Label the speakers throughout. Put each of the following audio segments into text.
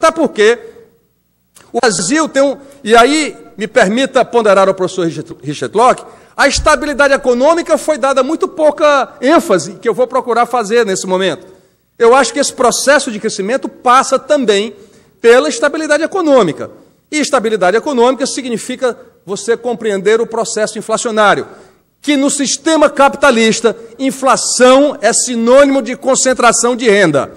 Speaker 1: Até porque o Brasil tem um. E aí, me permita ponderar o professor Richard Locke, a estabilidade econômica foi dada muito pouca ênfase, que eu vou procurar fazer nesse momento. Eu acho que esse processo de crescimento passa também pela estabilidade econômica. E estabilidade econômica significa você compreender o processo inflacionário, que no sistema capitalista, inflação é sinônimo de concentração de renda.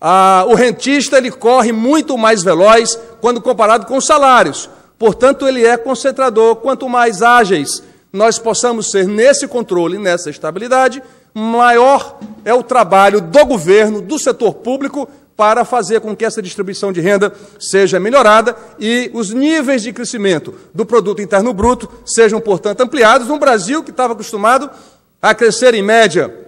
Speaker 1: Ah, o rentista ele corre muito mais veloz quando comparado com os salários. Portanto, ele é concentrador. Quanto mais ágeis nós possamos ser nesse controle, nessa estabilidade, maior é o trabalho do governo, do setor público, para fazer com que essa distribuição de renda seja melhorada e os níveis de crescimento do produto interno bruto sejam, portanto, ampliados num Brasil que estava acostumado a crescer em média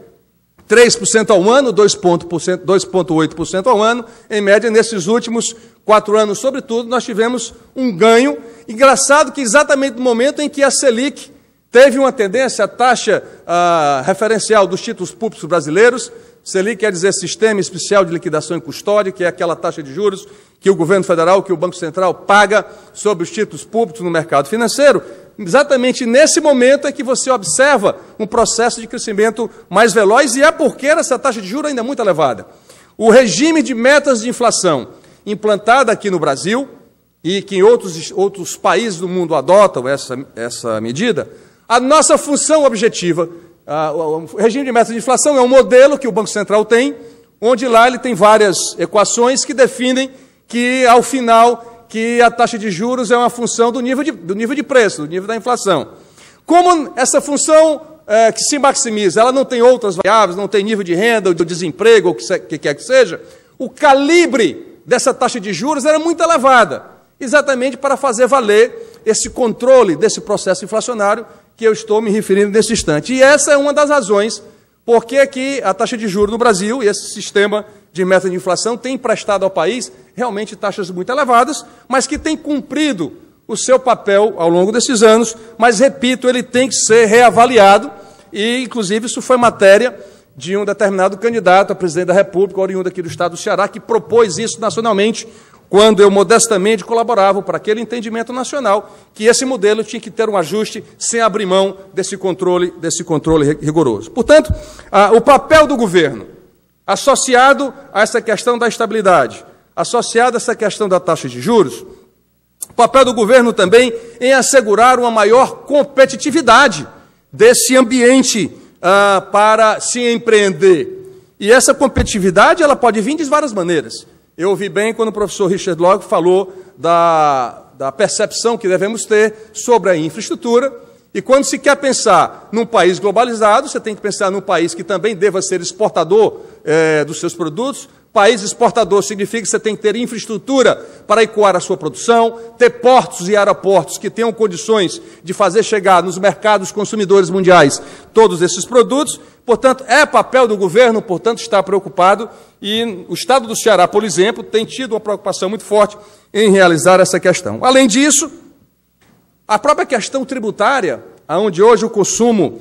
Speaker 1: 3% ao ano, 2,8% ao ano, em média, nesses últimos quatro anos, sobretudo, nós tivemos um ganho. Engraçado que exatamente no momento em que a Selic teve uma tendência, a taxa ah, referencial dos títulos públicos brasileiros, Selic quer dizer Sistema Especial de Liquidação e Custódia, que é aquela taxa de juros que o governo federal, que o Banco Central paga sobre os títulos públicos no mercado financeiro, exatamente nesse momento é que você observa um processo de crescimento mais veloz e é porque essa taxa de juros ainda é muito elevada. O regime de metas de inflação implantado aqui no Brasil e que em outros, outros países do mundo adotam essa, essa medida, a nossa função objetiva, a, o regime de metas de inflação é um modelo que o Banco Central tem, onde lá ele tem várias equações que definem que, ao final, que a taxa de juros é uma função do nível de, do nível de preço, do nível da inflação. Como essa função é, que se maximiza, ela não tem outras variáveis, não tem nível de renda, ou de desemprego, ou o que, que quer que seja, o calibre dessa taxa de juros era muito elevada, exatamente para fazer valer esse controle desse processo inflacionário que eu estou me referindo nesse instante. E essa é uma das razões por que a taxa de juros no Brasil e esse sistema de meta de inflação tem emprestado ao país realmente taxas muito elevadas, mas que tem cumprido o seu papel ao longo desses anos, mas, repito, ele tem que ser reavaliado, e, inclusive, isso foi matéria de um determinado candidato a presidente da República, oriundo aqui do Estado do Ceará, que propôs isso nacionalmente, quando eu modestamente colaborava para aquele entendimento nacional, que esse modelo tinha que ter um ajuste sem abrir mão desse controle, desse controle rigoroso. Portanto, a, o papel do governo, associado a essa questão da estabilidade, associada a essa questão da taxa de juros, o papel do governo também em assegurar uma maior competitividade desse ambiente ah, para se empreender. E essa competitividade ela pode vir de várias maneiras. Eu ouvi bem quando o professor Richard Locke falou da, da percepção que devemos ter sobre a infraestrutura, e quando se quer pensar num país globalizado, você tem que pensar num país que também deva ser exportador é, dos seus produtos. País exportador significa que você tem que ter infraestrutura para ecoar a sua produção, ter portos e aeroportos que tenham condições de fazer chegar nos mercados consumidores mundiais todos esses produtos. Portanto, é papel do governo, portanto, estar preocupado. E o Estado do Ceará, por exemplo, tem tido uma preocupação muito forte em realizar essa questão. Além disso, a própria questão tributária, onde hoje o consumo,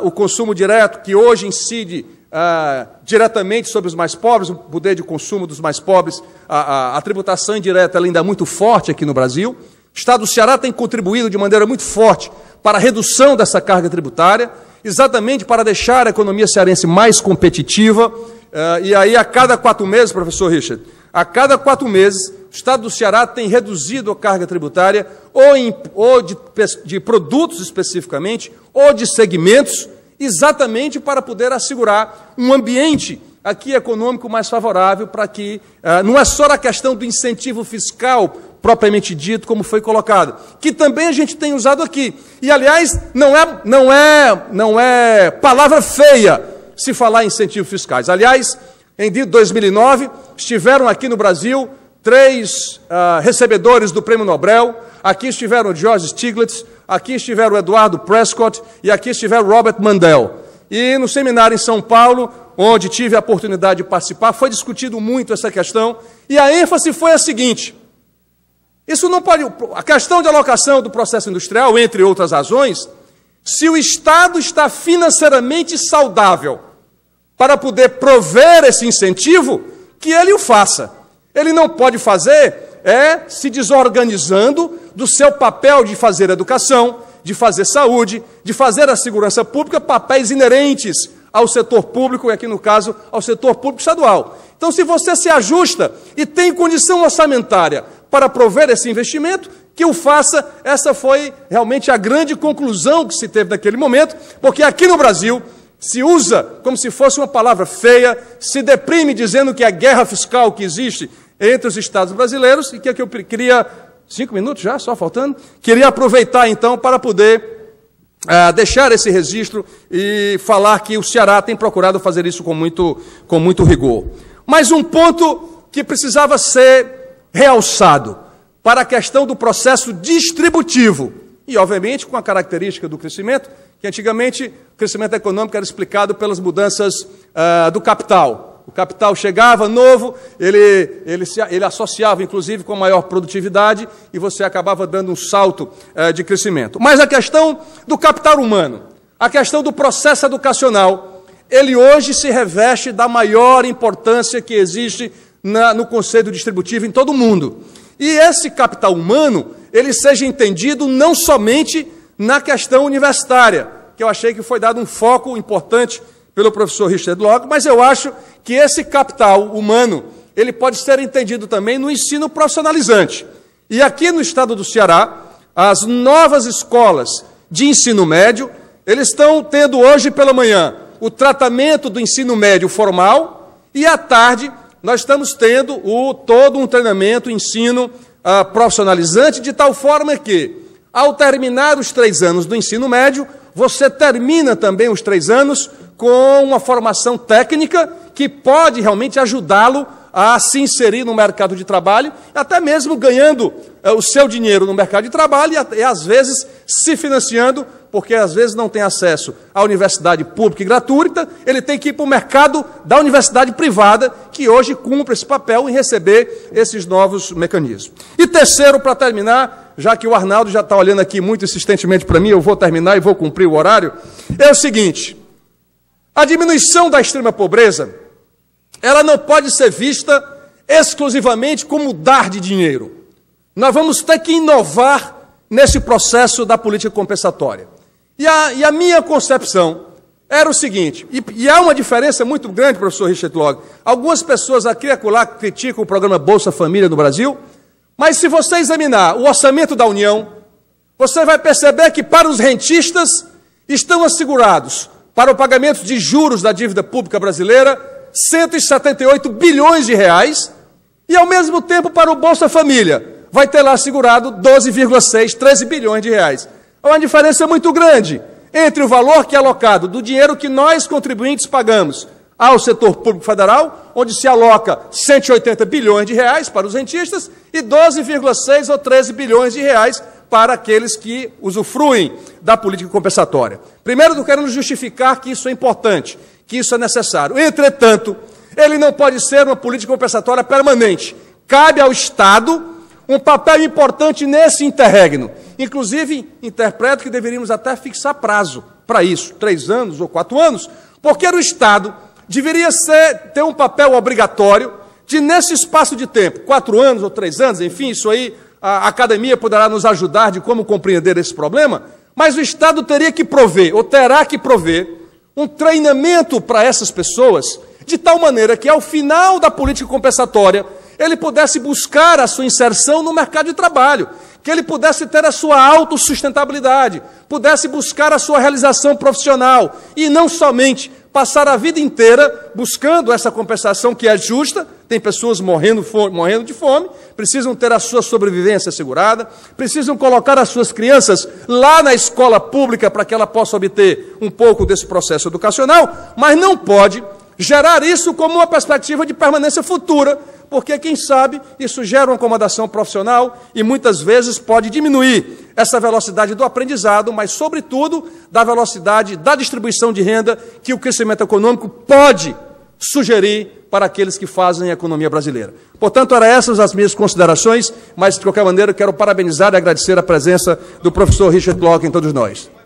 Speaker 1: uh, o consumo direto, que hoje incide uh, diretamente sobre os mais pobres, o poder de consumo dos mais pobres, a, a, a tributação indireta ainda é muito forte aqui no Brasil. O Estado do Ceará tem contribuído de maneira muito forte para a redução dessa carga tributária, exatamente para deixar a economia cearense mais competitiva. Uh, e aí, a cada quatro meses, professor Richard, a cada quatro meses, o Estado do Ceará tem reduzido a carga tributária, ou, em, ou de, de produtos especificamente, ou de segmentos, exatamente para poder assegurar um ambiente aqui econômico mais favorável para que uh, não é só a questão do incentivo fiscal propriamente dito, como foi colocado, que também a gente tem usado aqui. E aliás, não é não é não é palavra feia se falar em incentivos fiscais. Aliás, em 2009 estiveram aqui no Brasil três uh, recebedores do Prêmio Nobel. Aqui estiveram o George Stiglitz, aqui estiveram o Eduardo Prescott e aqui estiveram Robert Mandel. E no seminário em São Paulo, onde tive a oportunidade de participar, foi discutido muito essa questão e a ênfase foi a seguinte: isso não pode. A questão de alocação do processo industrial, entre outras razões, se o Estado está financeiramente saudável para poder prover esse incentivo, que ele o faça. Ele não pode fazer é se desorganizando do seu papel de fazer educação, de fazer saúde, de fazer a segurança pública, papéis inerentes ao setor público, e aqui no caso ao setor público estadual. Então, se você se ajusta e tem condição orçamentária para prover esse investimento, que o faça. Essa foi realmente a grande conclusão que se teve naquele momento, porque aqui no Brasil se usa como se fosse uma palavra feia, se deprime dizendo que a guerra fiscal que existe entre os estados brasileiros, e que é que eu queria, cinco minutos já, só faltando, queria aproveitar então para poder ah, deixar esse registro e falar que o Ceará tem procurado fazer isso com muito, com muito rigor. Mas um ponto que precisava ser realçado para a questão do processo distributivo, e obviamente com a característica do crescimento, que antigamente o crescimento econômico era explicado pelas mudanças uh, do capital. O capital chegava novo, ele, ele, se, ele associava inclusive com maior produtividade e você acabava dando um salto uh, de crescimento. Mas a questão do capital humano, a questão do processo educacional, ele hoje se reveste da maior importância que existe na, no conceito distributivo em todo o mundo. E esse capital humano, ele seja entendido não somente na questão universitária, eu achei que foi dado um foco importante pelo professor Richard Locke, mas eu acho que esse capital humano, ele pode ser entendido também no ensino profissionalizante. E aqui no estado do Ceará, as novas escolas de ensino médio, eles estão tendo hoje pela manhã o tratamento do ensino médio formal e à tarde nós estamos tendo o, todo um treinamento, ensino ah, profissionalizante, de tal forma que, ao terminar os três anos do ensino médio, você termina também os três anos com uma formação técnica que pode realmente ajudá-lo a se inserir no mercado de trabalho, até mesmo ganhando eh, o seu dinheiro no mercado de trabalho e, às vezes, se financiando, porque às vezes não tem acesso à universidade pública e gratuita, ele tem que ir para o mercado da universidade privada, que hoje cumpre esse papel em receber esses novos mecanismos. E terceiro, para terminar, já que o Arnaldo já está olhando aqui muito insistentemente para mim, eu vou terminar e vou cumprir o horário, é o seguinte: a diminuição da extrema pobreza, ela não pode ser vista exclusivamente como dar de dinheiro. Nós vamos ter que inovar nesse processo da política compensatória. E a, e a minha concepção era o seguinte, e, e, há uma diferença muito grande, professor Richard Log. Algumas pessoas aqui e acolá criticam o programa Bolsa Família no Brasil, mas se você examinar o orçamento da União, você vai perceber que para os rentistas estão assegurados para o pagamento de juros da dívida pública brasileira 178 bilhões de reais e ao mesmo tempo para o Bolsa Família vai ter lá assegurado 12,6, 13 bilhões de reais. Há uma diferença muito grande entre o valor que é alocado do dinheiro que nós contribuintes pagamos ao setor público federal, onde se aloca 180 bilhões de reais para os rentistas e 12,6 ou 13 bilhões de reais para aqueles que usufruem da política compensatória. Primeiro, eu quero justificar que isso é importante, que isso é necessário. Entretanto, ele não pode ser uma política compensatória permanente. Cabe ao Estado um papel importante nesse interregno. Inclusive, interpreto que deveríamos até fixar prazo para isso, três anos ou quatro anos, porque era o Estado deveria ser, ter um papel obrigatório de, nesse espaço de tempo, quatro anos ou três anos, enfim, isso aí a academia poderá nos ajudar de como compreender esse problema, mas o Estado teria que prover, ou terá que prover, um treinamento para essas pessoas, de tal maneira que, ao final da política compensatória, ele pudesse buscar a sua inserção no mercado de trabalho, que ele pudesse ter a sua autossustentabilidade, pudesse buscar a sua realização profissional e não somente passar a vida inteira buscando essa compensação que é justa, tem pessoas morrendo, morrendo de fome, precisam ter a sua sobrevivência assegurada, precisam colocar as suas crianças lá na escola pública para que ela possa obter um pouco desse processo educacional, mas não pode Gerar isso como uma perspectiva de permanência futura, porque quem sabe isso gera uma acomodação profissional e muitas vezes pode diminuir essa velocidade do aprendizado, mas, sobretudo, da velocidade da distribuição de renda que o crescimento econômico pode sugerir para aqueles que fazem a economia brasileira. Portanto, eram essas as minhas considerações, mas, de qualquer maneira, quero parabenizar e agradecer a presença do professor Richard Locke em todos nós.